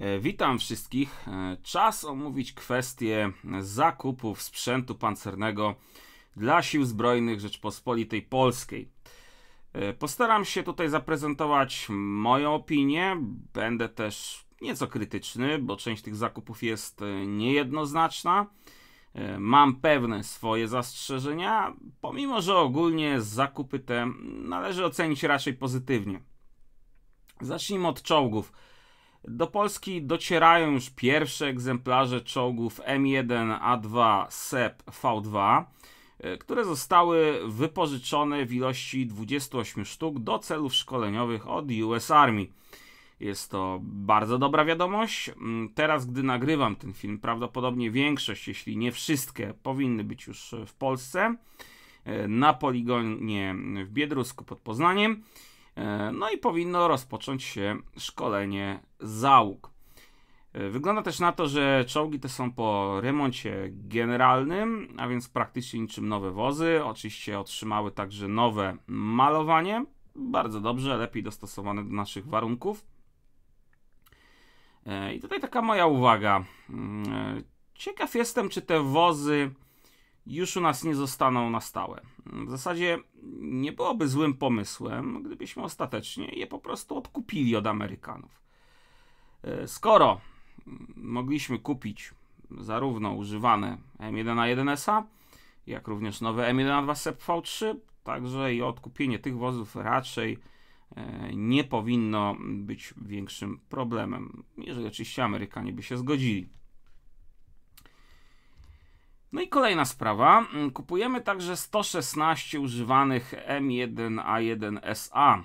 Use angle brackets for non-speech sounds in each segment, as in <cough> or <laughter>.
E, witam wszystkich. E, czas omówić kwestię zakupów sprzętu pancernego dla Sił Zbrojnych Rzeczpospolitej Polskiej. E, postaram się tutaj zaprezentować moją opinię. Będę też nieco krytyczny, bo część tych zakupów jest niejednoznaczna. Mam pewne swoje zastrzeżenia, pomimo że ogólnie zakupy te należy ocenić raczej pozytywnie. Zacznijmy od czołgów. Do Polski docierają już pierwsze egzemplarze czołgów M1, A2, SEP, V2, które zostały wypożyczone w ilości 28 sztuk do celów szkoleniowych od US Army. Jest to bardzo dobra wiadomość. Mm, teraz, gdy nagrywam ten film, prawdopodobnie większość, jeśli nie wszystkie, powinny być już w Polsce e, na poligonie w Biedrusku pod Poznaniem. E, no i powinno rozpocząć się szkolenie załóg. E, wygląda też na to, że czołgi te są po remoncie generalnym, a więc praktycznie niczym nowe wozy. Oczywiście otrzymały także nowe malowanie. Bardzo dobrze, lepiej dostosowane do naszych warunków. E, I tutaj taka moja uwaga. Mm, ciekaw jestem, czy te wozy już u nas nie zostaną na stałe. W zasadzie nie byłoby złym pomysłem, gdybyśmy ostatecznie je po prostu odkupili od Amerykanów. E, skoro mogliśmy kupić zarówno używane M1A1S-a, jak również nowe M1A2 SEP V3, także i odkupienie tych wozów raczej e, nie powinno być większym problemem, jeżeli oczywiście Amerykanie by się zgodzili. No i kolejna sprawa. Mm, kupujemy także 116 używanych M1A1SA.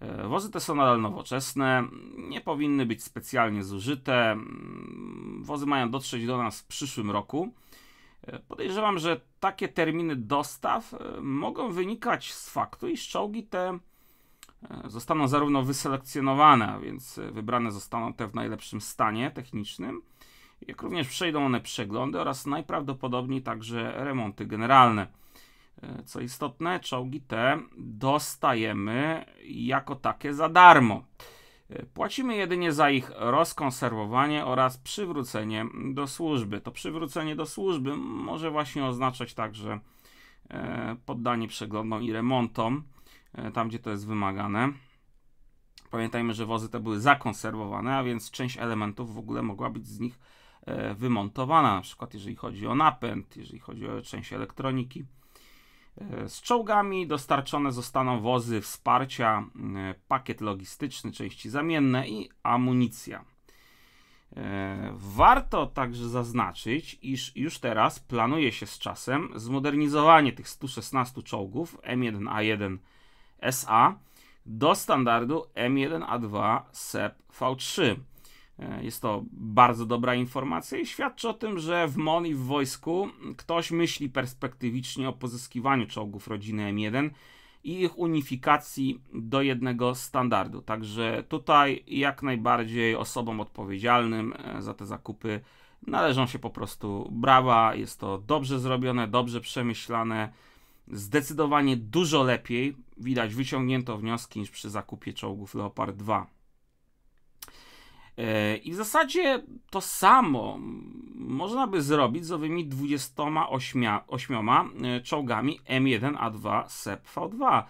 E, wozy te są nadal nowoczesne, nie powinny być specjalnie zużyte. Mm, wozy mają dotrzeć do nas w przyszłym roku. E, podejrzewam, że takie terminy dostaw e, mogą wynikać z faktu, iż czołgi te zostaną zarówno wyselekcjonowane, a więc wybrane zostaną te w najlepszym stanie technicznym, jak również przejdą one przeglądy oraz najprawdopodobniej także remonty generalne. E, co istotne, czołgi te dostajemy jako takie za darmo. E, płacimy jedynie za ich rozkonserwowanie oraz przywrócenie do służby. To przywrócenie do służby może właśnie oznaczać także e, poddanie przeglądom i remontom, tam gdzie to jest wymagane. Pamiętajmy, że wozy te były zakonserwowane, a więc część elementów w ogóle mogła być z nich E, wymontowana, na przykład jeżeli chodzi o napęd, jeżeli chodzi o część elektroniki. E, z czołgami dostarczone zostaną wozy wsparcia, e, pakiet logistyczny, części zamienne i amunicja. Warto także zaznaczyć, iż już teraz planuje się z czasem zmodernizowanie tych 116 czołgów M1A1 SA do standardu M1A2 SEP V3. E, jest to bardzo dobra informacja i świadczy o tym, że w MON i w wojsku ktoś myśli perspektywicznie o pozyskiwaniu czołgów rodziny M1 i ich unifikacji do jednego standardu. Także tutaj jak najbardziej osobom odpowiedzialnym e, za te zakupy należą się po prostu brawa. Jest to dobrze zrobione, dobrze przemyślane, zdecydowanie dużo lepiej. Widać, wyciągnięto wnioski niż przy zakupie czołgów Leopard 2. E, I w zasadzie to samo można by zrobić z owymi 28 e, czołgami M1A2 SEP V2,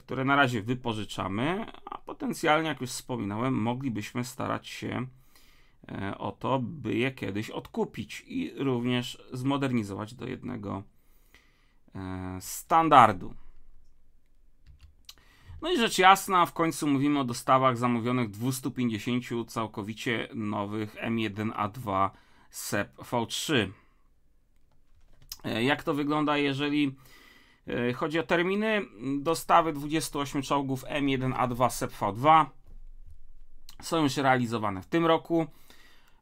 które na razie wypożyczamy, a potencjalnie, jak już wspominałem, moglibyśmy starać się e, o to, by je kiedyś odkupić i również zmodernizować do jednego standardu. No i rzecz jasna, w końcu mówimy o dostawach zamówionych 250 całkowicie nowych M1A2 SEP V3. Jak to wygląda, jeżeli e, chodzi o terminy dostawy 28 czołgów M1A2 SEP V2? Są już realizowane w tym roku.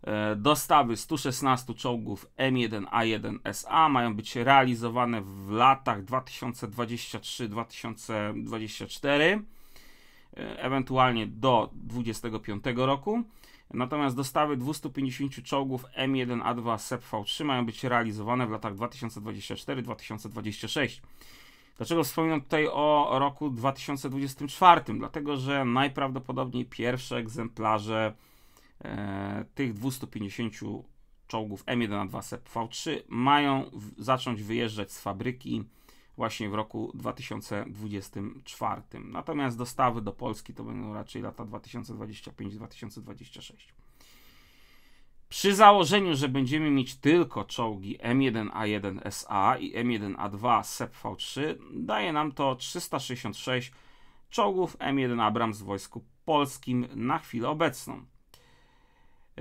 E, dostawy 116 czołgów M1A1SA mają być realizowane w latach 2023-2024, e, ewentualnie do 2025 roku. Natomiast dostawy 250 czołgów M1A2 sepv 3 mają być realizowane w latach 2024-2026. Dlaczego wspominam tutaj o roku 2024? Dlatego, że najprawdopodobniej pierwsze egzemplarze E, tych 250 czołgów M1A2 e V3 mają zacząć wyjeżdżać z fabryki właśnie w roku 2024. Natomiast dostawy do Polski to będą raczej lata 2025-2026. Przy założeniu, że będziemy mieć tylko czołgi M1A1SA i M1A2 SEP V3, daje nam to 366 czołgów M1 Abrams w Wojsku Polskim na chwilę obecną.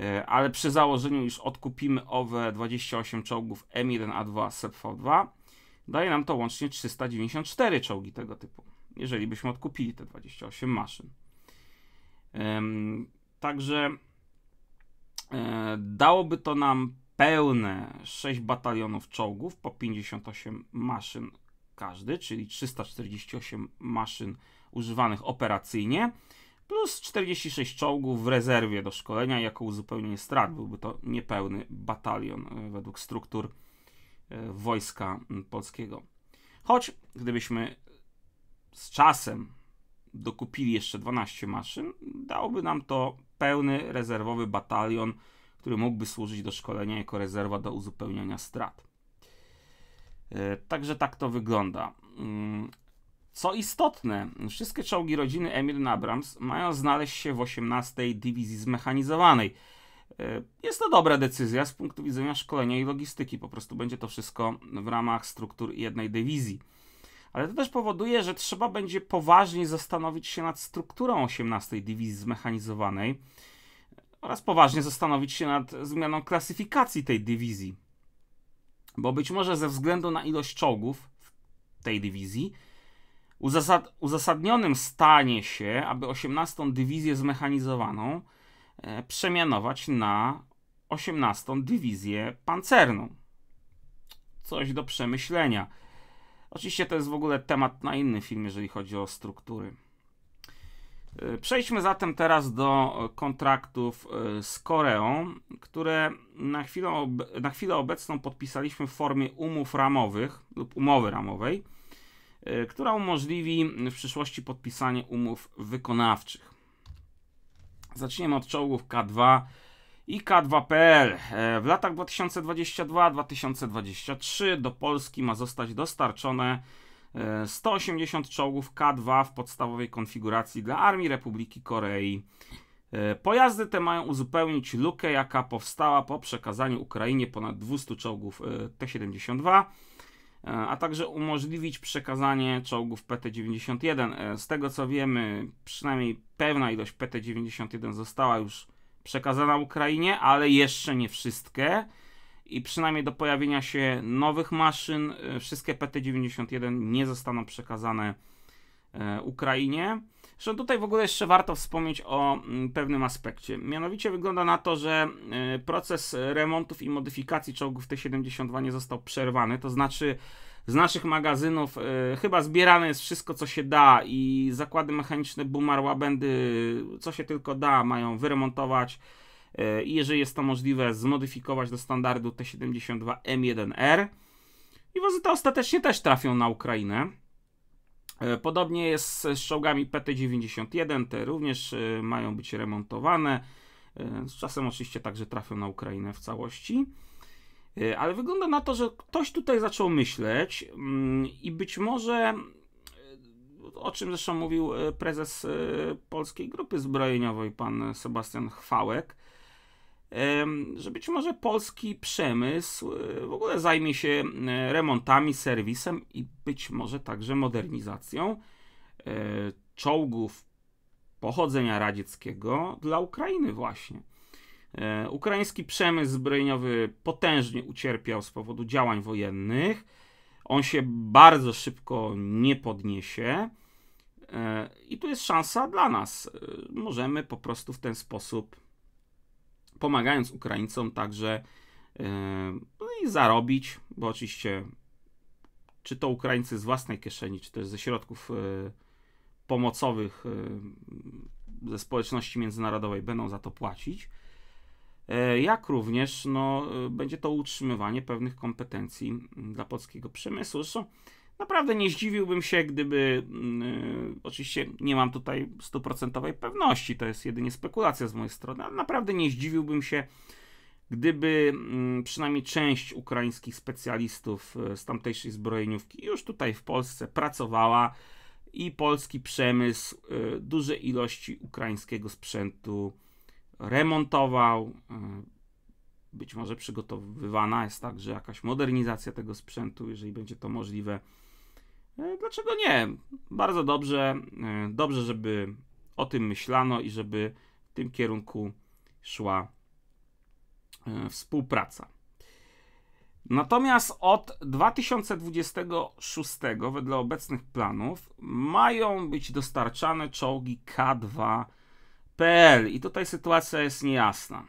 E, ale przy założeniu, iż odkupimy owe 28 czołgów M1A2 sepv 2 daje nam to łącznie 394 czołgi tego typu, jeżeli byśmy odkupili te 28 maszyn. Także e, dałoby to nam pełne 6 batalionów czołgów po 58 maszyn każdy, czyli 348 maszyn używanych operacyjnie plus 46 czołgów w rezerwie do szkolenia jako uzupełnienie strat. Byłby to niepełny batalion e, według struktur e, wojska polskiego. Choć gdybyśmy z czasem dokupili jeszcze 12 maszyn, dałoby nam to pełny rezerwowy batalion, który mógłby służyć do szkolenia jako rezerwa do uzupełniania strat. E, także tak to wygląda. Mm, co istotne, wszystkie czołgi rodziny Emil Abrams mają znaleźć się w 18 Dywizji Zmechanizowanej. E, jest to dobra decyzja z punktu widzenia szkolenia i logistyki. Po prostu będzie to wszystko w ramach struktur jednej dywizji. Ale to też powoduje, że trzeba będzie poważnie zastanowić się nad strukturą 18 Dywizji Zmechanizowanej oraz poważnie zastanowić się nad zmianą klasyfikacji tej dywizji. Bo być może ze względu na ilość czołgów w tej dywizji, Uzasad uzasadnionym stanie się, aby 18 Dywizję Zmechanizowaną e, przemianować na 18 Dywizję Pancerną. Coś do przemyślenia. Oczywiście to jest w ogóle temat na inny film, jeżeli chodzi o struktury. E, przejdźmy zatem teraz do e, kontraktów e, z Koreą, które na chwilę, na chwilę obecną podpisaliśmy w formie umów ramowych lub umowy ramowej E, która umożliwi w przyszłości podpisanie umów wykonawczych. Zaczniemy od czołgów K2 i K2PL. E, w latach 2022-2023 do Polski ma zostać dostarczone 180 e, czołgów K2 w podstawowej konfiguracji dla Armii Republiki Korei. Pojazdy te mają uzupełnić lukę, jaka powstała po przekazaniu Ukrainie ponad 200 czołgów T-72 E, a także umożliwić przekazanie czołgów PT-91. E, z tego co wiemy, przynajmniej pewna ilość PT-91 została już przekazana Ukrainie, ale jeszcze nie wszystkie. I przynajmniej do pojawienia się nowych maszyn, e, wszystkie PT-91 nie zostaną przekazane Ukrainie. Zresztą tutaj w ogóle jeszcze warto wspomnieć o mm, pewnym aspekcie. Mianowicie wygląda na to, że e, proces remontów i modyfikacji czołgów T-72 nie został przerwany, to znaczy z naszych magazynów y, chyba zbierane jest wszystko, co się da i zakłady mechaniczne Bumar Łabędy, co się tylko da, mają wyremontować e, i jeżeli jest to możliwe, zmodyfikować do standardu T-72M1R. I wozy te ostatecznie też trafią na Ukrainę. E, podobnie jest z czołgami PT-91, te również e, mają być remontowane. E, z czasem oczywiście także trafią na Ukrainę w całości. Ale wygląda na to, że ktoś tutaj zaczął myśleć mm, i być może, o czym zresztą mówił prezes Polskiej Grupy Zbrojeniowej, pan Sebastian Chwałek, że być może polski przemysł e, w ogóle zajmie się e, remontami, serwisem i być może także modernizacją e, czołgów pochodzenia radzieckiego dla Ukrainy właśnie. Ukraiński przemysł zbrojeniowy potężnie ucierpiał z powodu działań wojennych. On się bardzo szybko nie podniesie. I tu jest szansa dla nas. Możemy po prostu w ten sposób pomagając Ukraińcom także e, no i zarobić, bo oczywiście czy to Ukraińcy z własnej kieszeni, czy też ze środków e, pomocowych e, ze społeczności międzynarodowej będą za to płacić, jak również no, będzie to utrzymywanie pewnych kompetencji dla polskiego przemysłu. Zresztą Naprawdę nie zdziwiłbym się, gdyby. Yy, oczywiście nie mam tutaj stuprocentowej pewności, to jest jedynie spekulacja z mojej strony, ale naprawdę nie zdziwiłbym się, gdyby yy, przynajmniej część ukraińskich specjalistów y, z tamtejszej zbrojeniówki już tutaj w Polsce pracowała i polski przemysł yy, duże ilości ukraińskiego sprzętu remontował. Y, być może przygotowywana jest także jakaś modernizacja tego sprzętu, jeżeli będzie to możliwe E, dlaczego nie? Bardzo dobrze, e, dobrze, żeby o tym myślano i żeby w tym kierunku szła e, współpraca. Natomiast od 2026, wedle obecnych planów, mają być dostarczane czołgi K2PL. I tutaj sytuacja jest niejasna.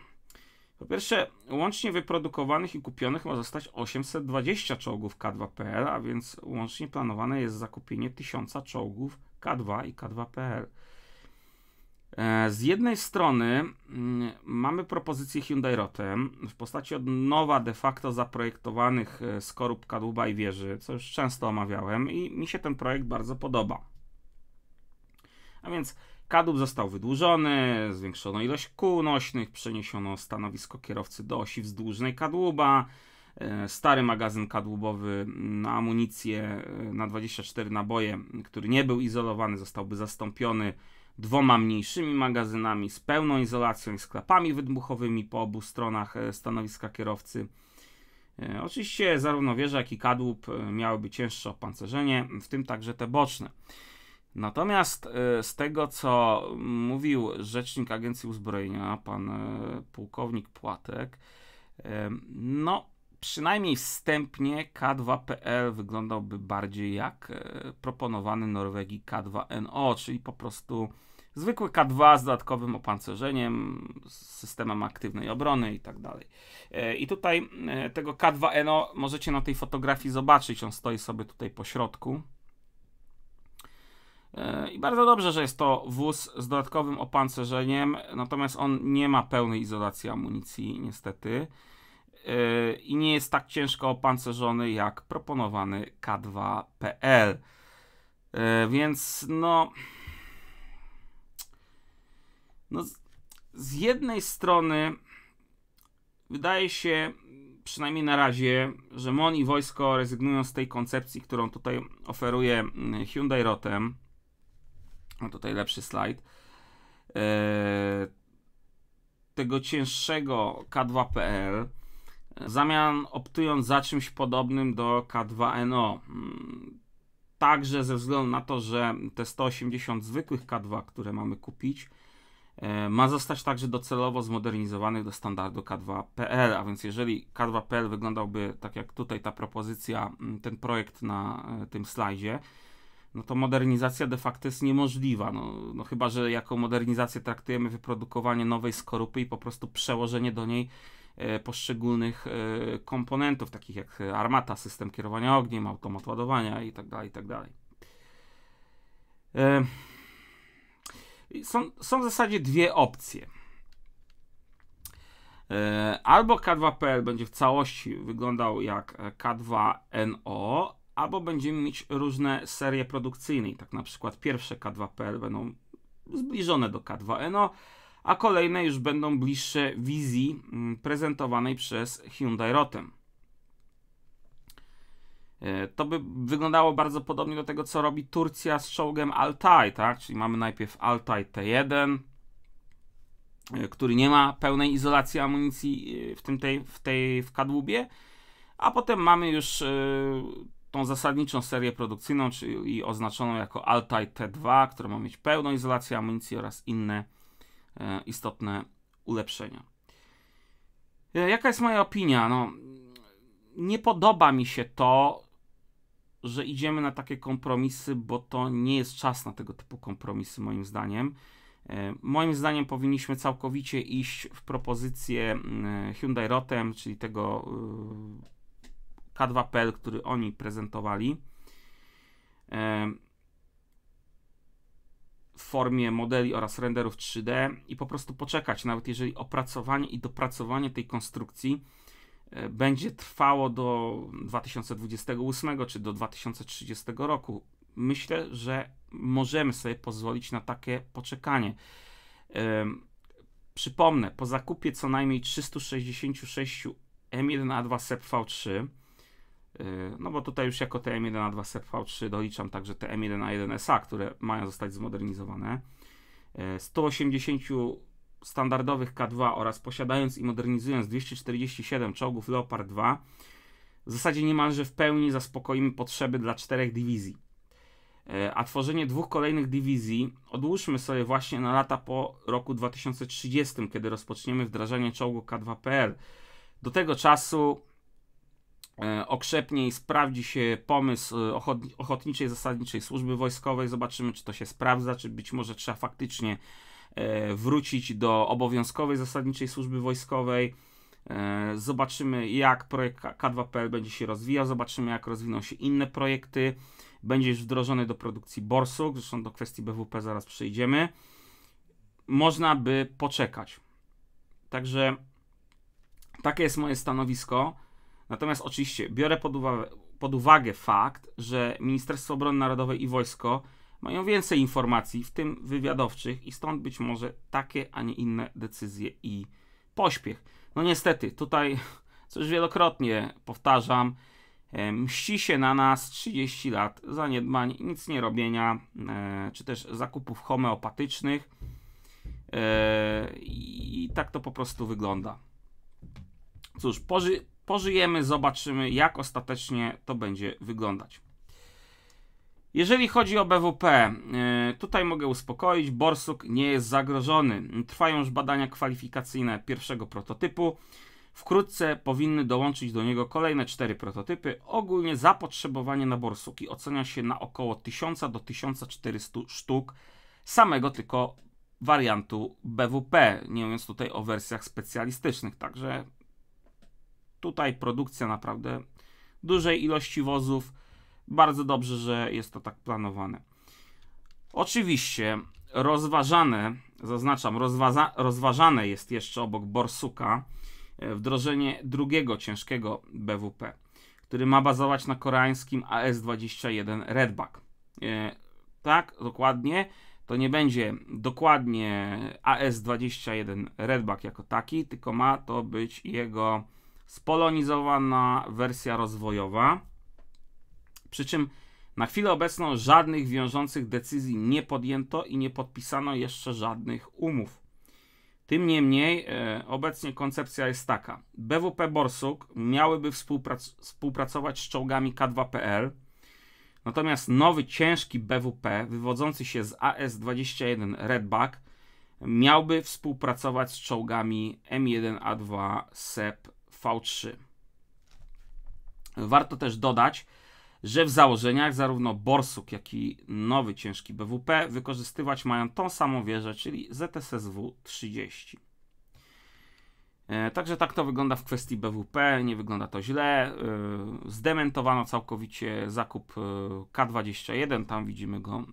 Po pierwsze, łącznie wyprodukowanych i kupionych ma zostać 820 czołgów K2PL, a więc łącznie planowane jest zakupienie 1000 czołgów K2 i K2PL. E, z jednej strony mm, mamy propozycję Hyundai Rotem w postaci od nowa de facto zaprojektowanych skorup e, kadłuba i wieży, co już często omawiałem i mi się ten projekt bardzo podoba. A więc Kadłub został wydłużony, zwiększono ilość kół nośnych, przeniesiono stanowisko kierowcy do osi wzdłużnej kadłuba. E, stary magazyn kadłubowy na amunicję e, na 24 naboje, który nie był izolowany, zostałby zastąpiony dwoma mniejszymi magazynami z pełną izolacją i sklapami wydmuchowymi po obu stronach e, stanowiska kierowcy. Oczywiście zarówno wieża, jak i kadłub miałyby cięższe opancerzenie, w tym także te boczne. Natomiast y, z tego, co mówił rzecznik Agencji Uzbrojenia, pan y, pułkownik Płatek, y, no przynajmniej wstępnie K2PL wyglądałby bardziej jak proponowany Norwegii K2NO, czyli po prostu zwykły K2 z dodatkowym opancerzeniem, z systemem aktywnej obrony i tak dalej. I tutaj tego K2NO możecie na tej fotografii zobaczyć, on stoi sobie tutaj po środku. E, I bardzo dobrze, że jest to wóz z dodatkowym opancerzeniem, natomiast on nie ma pełnej izolacji amunicji, niestety. E, I nie jest tak ciężko opancerzony jak proponowany K2PL. E, więc no. No, z jednej strony wydaje się, przynajmniej na razie, że MON i wojsko rezygnują z tej koncepcji, którą tutaj oferuje mm, Hyundai Rotem no tutaj lepszy slajd, e, tego cięższego K2PL, e, zamian optując za czymś podobnym do K2NO. Mm, także ze względu na to, że te 180 zwykłych K2, które mamy kupić, e, ma zostać także docelowo zmodernizowany do standardu K2PL, a więc jeżeli K2PL wyglądałby tak jak tutaj ta propozycja, mm, ten projekt na tym slajdzie, no to modernizacja de facto jest niemożliwa. No, no chyba, że jako modernizację traktujemy wyprodukowanie nowej skorupy i po prostu przełożenie do niej e, poszczególnych e, komponentów, takich jak armata, system kierowania ogniem, automat ładowania itd. Tak itd. Tak e, są, są w zasadzie dwie opcje. Albo K2PL będzie w całości wyglądał jak K2NO, albo będziemy mieć różne serie produkcyjne. I tak na przykład pierwsze K2PL będą zbliżone do K2NO, a kolejne już będą bliższe wizji mm, prezentowanej przez Hyundai Rotem. E, to by wyglądało bardzo podobnie do tego, co robi Turcja z czołgiem Altai, tak? Czyli mamy najpierw Altai T1, e, który nie ma pełnej izolacji amunicji e, w, tym tej, w tej w kadłubie, a potem mamy już tą zasadniczą serię produkcyjną, czyli oznaczoną jako Altai T2, która ma mieć pełną izolację amunicji oraz inne e, istotne ulepszenia. E, jaka jest moja opinia? No, nie podoba mi się to, że idziemy na takie kompromisy, bo to nie jest czas na tego typu kompromisy, moim zdaniem. E, moim zdaniem powinniśmy całkowicie iść w propozycję mm, e, Hyundai Rotem, czyli tego e, K2PL, który oni prezentowali w formie modeli oraz renderów 3D i po prostu poczekać, nawet jeżeli opracowanie i dopracowanie tej konstrukcji e, będzie trwało do 2028 czy do 2030 roku. Myślę, że możemy sobie pozwolić na takie poczekanie. Przypomnę, po zakupie co najmniej 366 M1A2 SEP V3 E, no bo tutaj już jako tm 1 a 2 SEP V3 doliczam także tm 1 a 1 sa które mają zostać zmodernizowane. 180 e, standardowych K2 oraz posiadając i modernizując 247 czołgów Leopard 2 w zasadzie niemalże w pełni zaspokoimy potrzeby dla czterech dywizji. E, a tworzenie dwóch kolejnych dywizji odłóżmy sobie właśnie na lata po roku 2030, kiedy rozpoczniemy wdrażanie czołgu K2PL. Do tego czasu E, okrzepniej sprawdzi się pomysł e, ochotniczej zasadniczej służby wojskowej. Zobaczymy, czy to się sprawdza, czy być może trzeba faktycznie e, wrócić do obowiązkowej zasadniczej służby wojskowej. Zobaczymy, jak projekt K2PL będzie się rozwijał, zobaczymy, jak rozwiną się inne projekty. Będzie już wdrożony do produkcji Borsuk, zresztą do kwestii BWP zaraz przejdziemy. Można by poczekać. Także takie jest moje stanowisko. Natomiast oczywiście biorę pod uwagę, pod uwagę fakt, że Ministerstwo Obrony Narodowej i wojsko mają więcej informacji, w tym wywiadowczych, i stąd być może takie, a nie inne decyzje i pośpiech. No niestety, tutaj, <laughs> co już wielokrotnie powtarzam, e, mści się na nas 30 lat zaniedbań, nic nie robienia, e, czy też zakupów homeopatycznych. E, I tak to po prostu wygląda. Cóż, poży Pożyjemy, zobaczymy, jak ostatecznie to będzie wyglądać. Jeżeli chodzi o BWP, e, tutaj mogę uspokoić, Borsuk nie jest zagrożony. Trwają już badania kwalifikacyjne pierwszego prototypu. Wkrótce powinny dołączyć do niego kolejne cztery prototypy. Ogólnie zapotrzebowanie na Borsuki ocenia się na około 1000 do 1400 sztuk samego tylko wariantu BWP, nie mówiąc tutaj o wersjach specjalistycznych. Także Tutaj produkcja naprawdę dużej ilości wozów. Bardzo dobrze, że jest to tak planowane. Oczywiście rozważane, zaznaczam, rozwaza, rozważane jest jeszcze obok Borsuka e, wdrożenie drugiego ciężkiego BWP, który ma bazować na koreańskim AS-21 Redback. E, tak, dokładnie. To nie będzie dokładnie AS-21 Redback jako taki, tylko ma to być jego spolonizowana wersja rozwojowa. Przy czym na chwilę obecną żadnych wiążących decyzji nie podjęto i nie podpisano jeszcze żadnych umów. Tym niemniej e, obecnie koncepcja jest taka. BWP Borsuk miałyby współprac współpracować z czołgami K2PL, natomiast nowy ciężki BWP wywodzący się z AS-21 Redback miałby współpracować z czołgami M1A2 SEP V3. Warto też dodać, że w założeniach zarówno Borsuk, jak i nowy ciężki BWP wykorzystywać mają tą samą wieżę, czyli ZSSW 30. E, także tak to wygląda w kwestii BWP, nie wygląda to źle. E, zdementowano całkowicie zakup e, K21, tam widzimy go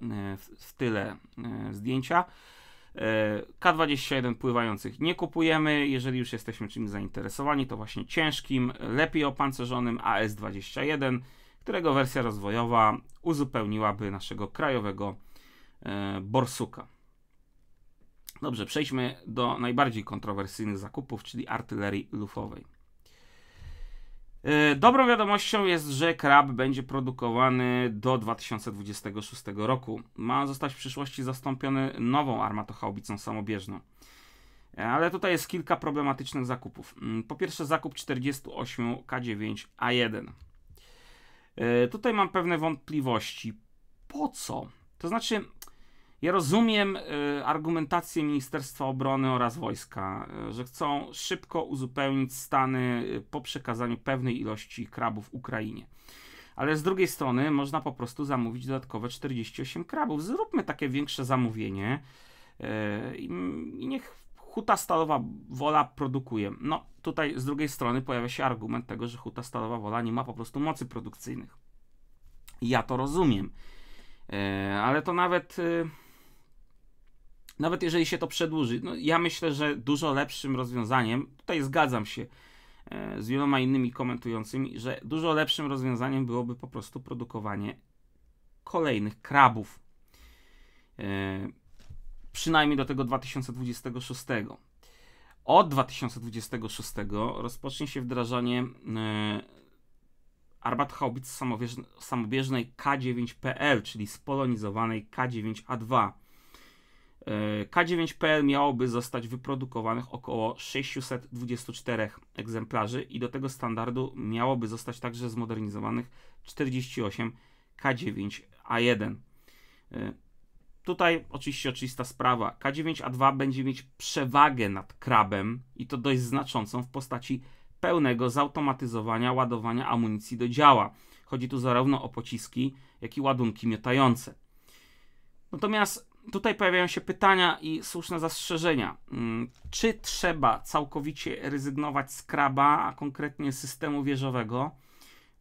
w tyle zdjęcia. E, K21 pływających nie kupujemy. Jeżeli już jesteśmy czymś zainteresowani, to właśnie ciężkim, lepiej opancerzonym AS21, którego wersja rozwojowa uzupełniłaby naszego krajowego e, borsuka. Dobrze, przejdźmy do najbardziej kontrowersyjnych zakupów, czyli artylerii lufowej. E, dobrą wiadomością jest, że Krab będzie produkowany do 2026 roku. Ma zostać w przyszłości zastąpiony nową armatochałbicą samobieżną. E, ale tutaj jest kilka problematycznych zakupów. Mm, po pierwsze zakup 48 K9A1. E, tutaj mam pewne wątpliwości. Po co? To znaczy, ja rozumiem y, argumentację Ministerstwa Obrony oraz wojska, y, że chcą szybko uzupełnić Stany y, po przekazaniu pewnej ilości krabów Ukrainie. Ale z drugiej strony można po prostu zamówić dodatkowe 48 krabów. Zróbmy takie większe zamówienie i niech huta stalowa wola produkuje. No tutaj z drugiej strony pojawia się argument tego, że huta stalowa wola nie ma po prostu mocy produkcyjnych. Ja to rozumiem, ale to nawet nawet jeżeli się to przedłuży. No, ja myślę, że dużo lepszym rozwiązaniem, tutaj zgadzam się e, z wieloma innymi komentującymi, że dużo lepszym rozwiązaniem byłoby po prostu produkowanie kolejnych krabów. E, przynajmniej do tego 2026. Od 2026 rozpocznie się wdrażanie e, Arbat Hobbit samobieżnej K9PL, czyli spolonizowanej K9A2. E, K9PL miałoby zostać wyprodukowanych około 624 egzemplarzy i do tego standardu miałoby zostać także zmodernizowanych 48 K9A1. E, tutaj oczywiście oczywista sprawa. K9A2 będzie mieć przewagę nad krabem i to dość znaczącą w postaci pełnego zautomatyzowania ładowania amunicji do działa. Chodzi tu zarówno o pociski, jak i ładunki miotające. Natomiast Tutaj pojawiają się pytania i słuszne zastrzeżenia. Mm, czy trzeba całkowicie rezygnować z kraba, a konkretnie systemu wieżowego?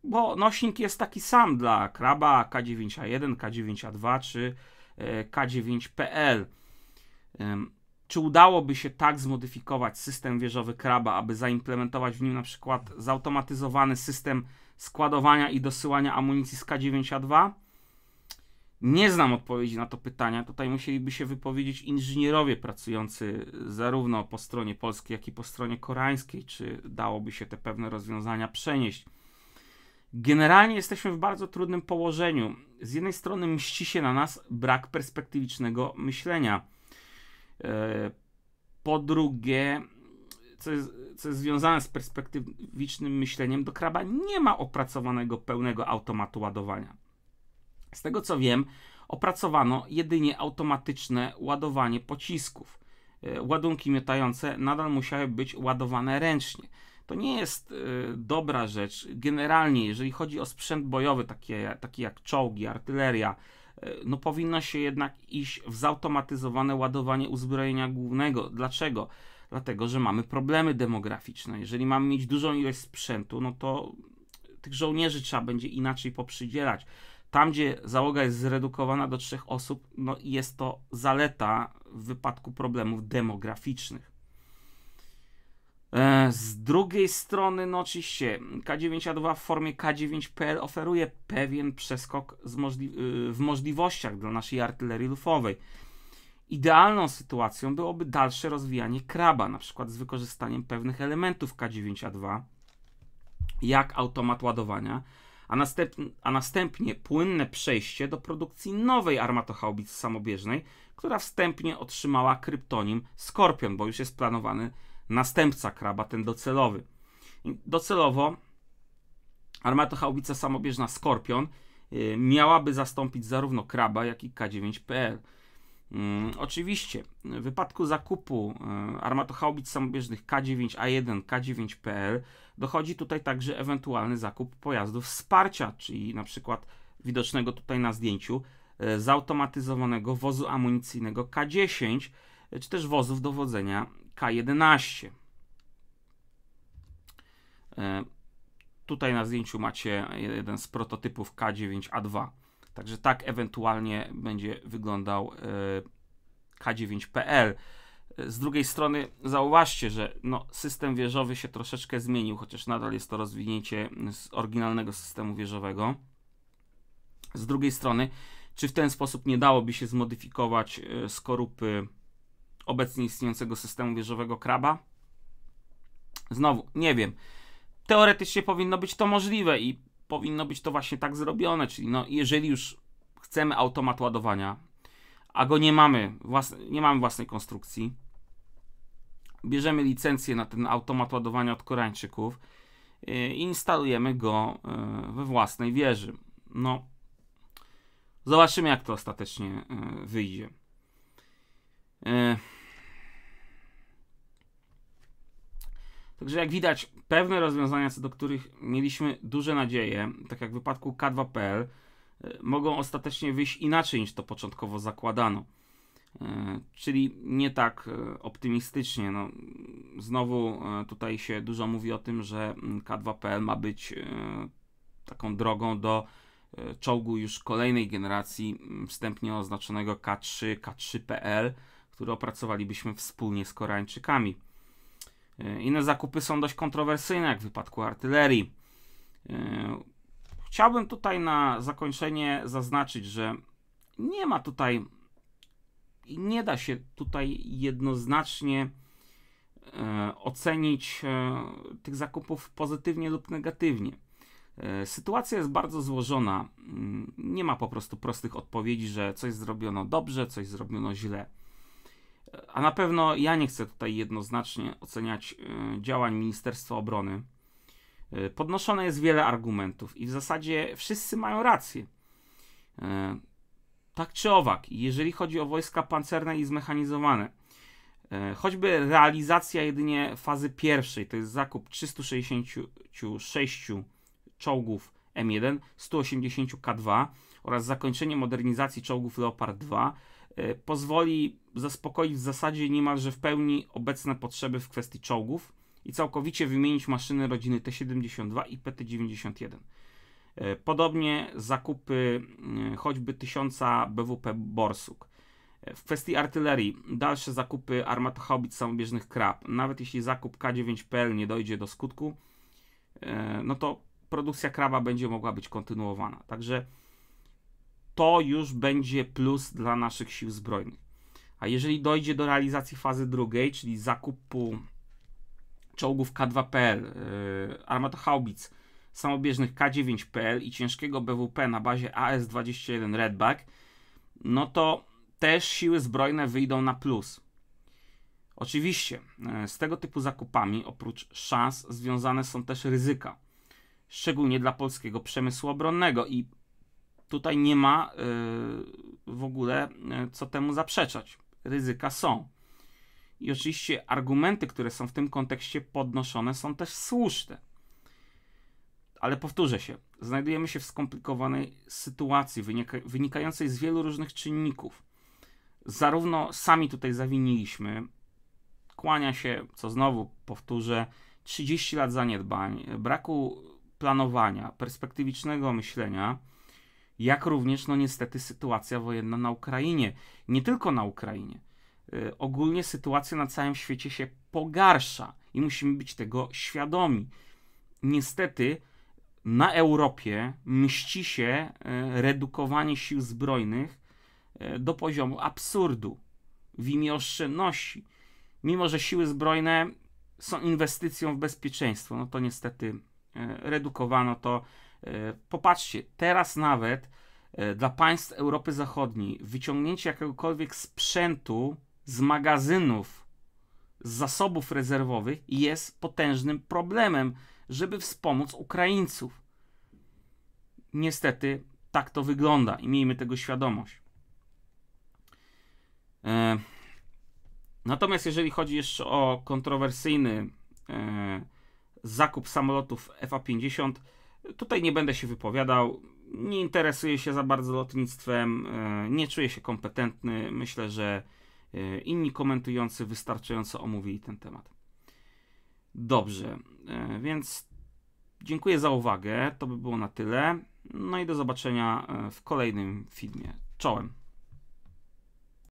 Bo nośnik jest taki sam dla kraba K9A1, K9A2 czy e, K9PL. Czy udałoby się tak zmodyfikować system wieżowy kraba, aby zaimplementować w nim na przykład zautomatyzowany system składowania i dosyłania amunicji z K9A2? Nie znam odpowiedzi na to pytania. Tutaj musieliby się wypowiedzieć inżynierowie pracujący zarówno po stronie polskiej, jak i po stronie koreańskiej, czy dałoby się te pewne rozwiązania przenieść. Generalnie jesteśmy w bardzo trudnym położeniu. Z jednej strony mści się na nas brak perspektywicznego myślenia. E, po drugie, co jest, co jest związane z perspektywicznym myśleniem, do kraba nie ma opracowanego pełnego automatu ładowania. Z tego co wiem, opracowano jedynie automatyczne ładowanie pocisków. E, ładunki miotające nadal musiały być ładowane ręcznie. To nie jest e, dobra rzecz. Generalnie, jeżeli chodzi o sprzęt bojowy, takie, takie jak czołgi, artyleria, e, no powinno się jednak iść w zautomatyzowane ładowanie uzbrojenia głównego. Dlaczego? Dlatego, że mamy problemy demograficzne. Jeżeli mamy mieć dużą ilość sprzętu, no to tych żołnierzy trzeba będzie inaczej poprzydzielać. Tam, gdzie załoga jest zredukowana do trzech osób, no jest to zaleta w wypadku problemów demograficznych. E, z drugiej strony, no oczywiście, K92 w formie K9PL oferuje pewien przeskok możli y, w możliwościach dla naszej artylerii lufowej. Idealną sytuacją byłoby dalsze rozwijanie kraba, na przykład z wykorzystaniem pewnych elementów K92, jak automat ładowania, a, następ, a następnie płynne przejście do produkcji nowej armatohaubicy samobieżnej, która wstępnie otrzymała kryptonim Skorpion, bo już jest planowany następca kraba, ten docelowy. Docelowo armatohaubica samobieżna Skorpion y, miałaby zastąpić zarówno kraba, jak i K9PL. Mm, oczywiście, w wypadku zakupu y, armatohaubic samobieżnych K9A1, K9PL Dochodzi tutaj także ewentualny zakup pojazdów wsparcia, czyli na przykład widocznego tutaj na zdjęciu e, zautomatyzowanego wozu amunicyjnego K10, e, czy też wozów dowodzenia K11. E, tutaj na zdjęciu macie jeden z prototypów K9A2. Także tak ewentualnie będzie wyglądał K9PL. Z drugiej strony zauważcie, że no, system wieżowy się troszeczkę zmienił, chociaż nadal jest to rozwinięcie z oryginalnego systemu wieżowego. Z drugiej strony, czy w ten sposób nie dałoby się zmodyfikować e, skorupy obecnie istniejącego systemu wieżowego kraba? Znowu, nie wiem. Teoretycznie powinno być to możliwe i powinno być to właśnie tak zrobione, czyli no, jeżeli już chcemy automat ładowania, a go nie mamy, nie mamy własnej konstrukcji, bierzemy licencję na ten automat ładowania od Koreańczyków y, i instalujemy go y, we własnej wieży. No, zobaczymy jak to ostatecznie y, wyjdzie. Także jak widać, pewne rozwiązania, co do których mieliśmy duże nadzieje, tak jak w wypadku K2PL, mogą ostatecznie wyjść inaczej niż to początkowo zakładano. E, czyli nie tak e, optymistycznie. No, znowu e, tutaj się dużo mówi o tym, że mm, K2PL ma być taką drogą do czołgu już kolejnej generacji, mm, wstępnie oznaczonego K3, K3PL, który opracowalibyśmy wspólnie z Koreańczykami. Inne zakupy są dość kontrowersyjne, jak w wypadku artylerii. Chciałbym tutaj na zakończenie zaznaczyć, że nie ma tutaj i nie da się tutaj jednoznacznie e, ocenić e, tych zakupów pozytywnie lub negatywnie. E, sytuacja jest bardzo złożona. Mm, nie ma po prostu prostych odpowiedzi, że coś zrobiono dobrze, coś zrobiono źle. A na pewno ja nie chcę tutaj jednoznacznie oceniać działań Ministerstwa Obrony. Podnoszone jest wiele argumentów i w zasadzie wszyscy mają rację. Tak czy owak, jeżeli chodzi o wojska pancerne i zmechanizowane, e, choćby realizacja jedynie fazy pierwszej, to jest zakup 366 czołgów M1, 180 K2 oraz zakończenie modernizacji czołgów Leopard 2, e, pozwoli zaspokoić w zasadzie niemalże w pełni obecne potrzeby w kwestii czołgów i całkowicie wymienić maszyny rodziny T-72 i PT-91. E, podobnie zakupy e, choćby 1000 BWP Borsuk. E, w kwestii artylerii, dalsze zakupy armat Hobbit samobieżnych krab. Nawet jeśli zakup K9PL nie dojdzie do skutku, no to produkcja kraba będzie mogła być kontynuowana. Także to już będzie plus dla naszych sił zbrojnych. A jeżeli dojdzie do realizacji fazy drugiej, czyli zakupu czołgów K2PL, armat Haubic, samobieżnych K9PL i ciężkiego BWP na bazie AS-21 Redback, no to też siły zbrojne wyjdą na plus. Oczywiście e, z tego typu zakupami oprócz szans związane są też ryzyka, szczególnie dla polskiego przemysłu obronnego i tutaj nie ma yy, w ogóle yy, co temu zaprzeczać. Ryzyka są. I oczywiście argumenty, które są w tym kontekście podnoszone, są też słuszne ale powtórzę się, znajdujemy się w skomplikowanej sytuacji wynika wynikającej z wielu różnych czynników. Zarówno sami tutaj zawiniliśmy, kłania się, co znowu powtórzę, 30 lat zaniedbań, braku planowania, perspektywicznego myślenia, jak również, no niestety, sytuacja wojenna na Ukrainie. Nie tylko na Ukrainie. Yy, ogólnie sytuacja na całym świecie się pogarsza i musimy być tego świadomi. Niestety, na Europie mści się e, redukowanie sił zbrojnych e, do poziomu absurdu w imię oszczędności. Mimo, że siły zbrojne są inwestycją w bezpieczeństwo, no to niestety e, redukowano to. Popatrzcie, teraz nawet dla państw Europy Zachodniej wyciągnięcie jakiegokolwiek sprzętu z magazynów, z zasobów rezerwowych jest potężnym problemem żeby wspomóc Ukraińców. Niestety tak to wygląda i miejmy tego świadomość. E, natomiast jeżeli chodzi jeszcze o kontrowersyjny e, zakup samolotów FA-50, tutaj nie będę się wypowiadał. Nie interesuję się za bardzo lotnictwem, e, nie czuję się kompetentny. Myślę, że e, inni komentujący wystarczająco omówili ten temat. Dobrze, e, więc dziękuję za uwagę. To by było na tyle. No i do zobaczenia e, w kolejnym filmie. Czołem.